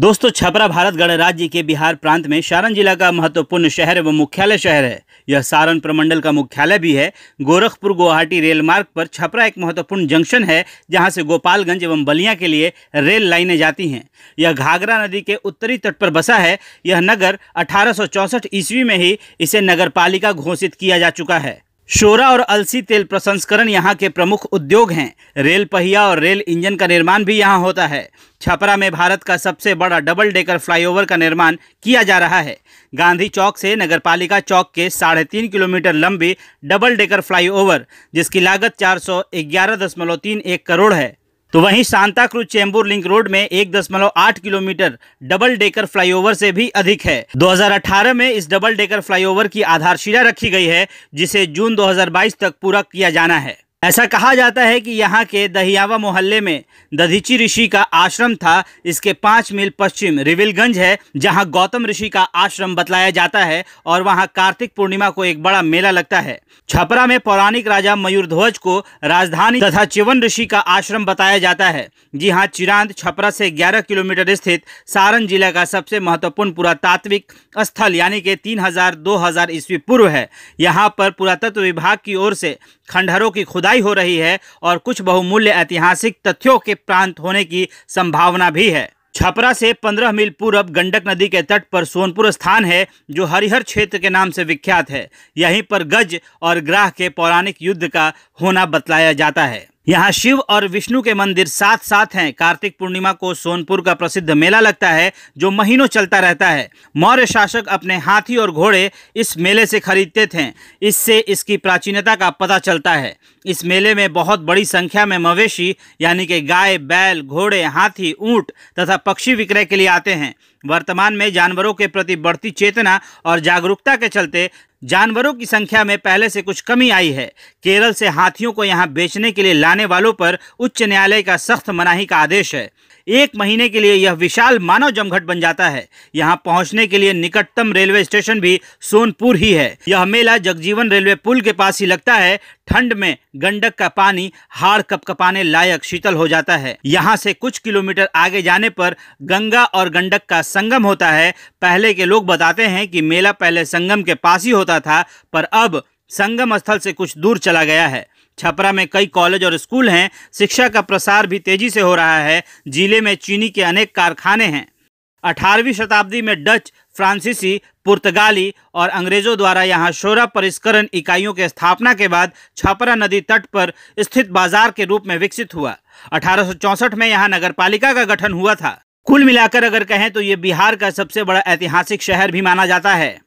दोस्तों छपरा भारत गणराज्य के बिहार प्रांत में सारण जिला का महत्वपूर्ण शहर एवं मुख्यालय शहर है यह सारण प्रमंडल का मुख्यालय भी है गोरखपुर गुवाहाटी रेल मार्ग पर छपरा एक महत्वपूर्ण जंक्शन है जहां से गोपालगंज एवं बलिया के लिए रेल लाइनें जाती हैं यह घाघरा नदी के उत्तरी तट पर बसा है यह नगर अठारह ईस्वी में ही इसे नगर घोषित किया जा चुका है शोरा और अलसी तेल प्रसंस्करण यहाँ के प्रमुख उद्योग हैं रेल पहिया और रेल इंजन का निर्माण भी यहाँ होता है छपरा में भारत का सबसे बड़ा डबल डेकर फ्लाईओवर का निर्माण किया जा रहा है गांधी चौक से नगरपालिका चौक के साढ़े तीन किलोमीटर लंबी डबल डेकर फ्लाईओवर जिसकी लागत चार सौ ग्यारह दशमलव तीन एक करोड़ है तो वहीं सांता क्रूज चेंबूर लिंक रोड में एक दशमलव आठ किलोमीटर डबल डेकर फ्लाईओवर से भी अधिक है 2018 में इस डबल डेकर फ्लाईओवर की आधारशिला रखी गई है जिसे जून 2022 तक पूरा किया जाना है ऐसा कहा जाता है कि यहाँ के दहियावा मोहल्ले में दधीची ऋषि का आश्रम था इसके पाँच मील पश्चिम रिविलगंज है जहाँ गौतम ऋषि का आश्रम बतलाया जाता है और वहाँ कार्तिक पूर्णिमा को एक बड़ा मेला लगता है छपरा में पौराणिक राजा मयूर ध्वज को राजधानी तथा चिवन ऋषि का आश्रम बताया जाता है जी हाँ चिरांद छपरा से ग्यारह किलोमीटर स्थित सारण जिला का सबसे महत्वपूर्ण पुरातात्विक स्थल यानी कि तीन हजार ईस्वी पूर्व है यहाँ पर पुरातत्व विभाग की ओर से खंडहरों की खुदाई हो रही है और कुछ बहुमूल्य ऐतिहासिक तथ्यों के प्रांत होने की संभावना भी है छपरा से 15 मील पूर्व गंडक नदी के तट पर सोनपुर स्थान है जो हरिहर क्षेत्र के नाम से विख्यात है यहीं पर गज और ग्राह के पौराणिक युद्ध का होना बतलाया जाता है यहाँ शिव और विष्णु के मंदिर साथ साथ हैं कार्तिक पूर्णिमा को सोनपुर का प्रसिद्ध मेला लगता है जो महीनों चलता रहता है मौर्य शासक अपने हाथी और घोड़े इस मेले से खरीदते थे इससे इसकी प्राचीनता का पता चलता है इस मेले में बहुत बड़ी संख्या में मवेशी यानी कि गाय बैल घोड़े हाथी ऊंट तथा पक्षी विक्रय के लिए आते हैं वर्तमान में जानवरों के प्रति बढ़ती चेतना और जागरूकता के चलते जानवरों की संख्या में पहले से कुछ कमी आई है केरल से हाथियों को यहाँ बेचने के लिए लाने वालों पर उच्च न्यायालय का सख्त मनाही का आदेश है एक महीने के लिए यह विशाल मानव जमघट बन जाता है यहाँ पहुँचने के लिए निकटतम रेलवे स्टेशन भी सोनपुर ही है यह मेला जगजीवन रेलवे पुल के पास ही लगता है ठंड में गंडक का पानी हाड़ कपकपाने लायक शीतल हो जाता है यहाँ से कुछ किलोमीटर आगे जाने पर गंगा और गंडक का संगम होता है पहले के लोग बताते हैं कि मेला पहले संगम के पास ही होता होता था पर अब संगम स्थल से कुछ दूर चला गया है छपरा में कई कॉलेज और स्कूल हैं शिक्षा का प्रसार भी तेजी से हो रहा है जिले में चीनी के अनेक कारखाने हैं अठारहवीं शताब्दी में डच फ्रांसीसी पुर्तगाली और अंग्रेजों द्वारा यहां शोरा परिष्करण इकाइयों के स्थापना के बाद छपरा नदी तट पर स्थित बाजार के रूप में विकसित हुआ अठारह में यहाँ नगरपालिका का गठन हुआ था कुल मिलाकर अगर कहें तो ये बिहार का सबसे बड़ा ऐतिहासिक शहर भी माना जाता है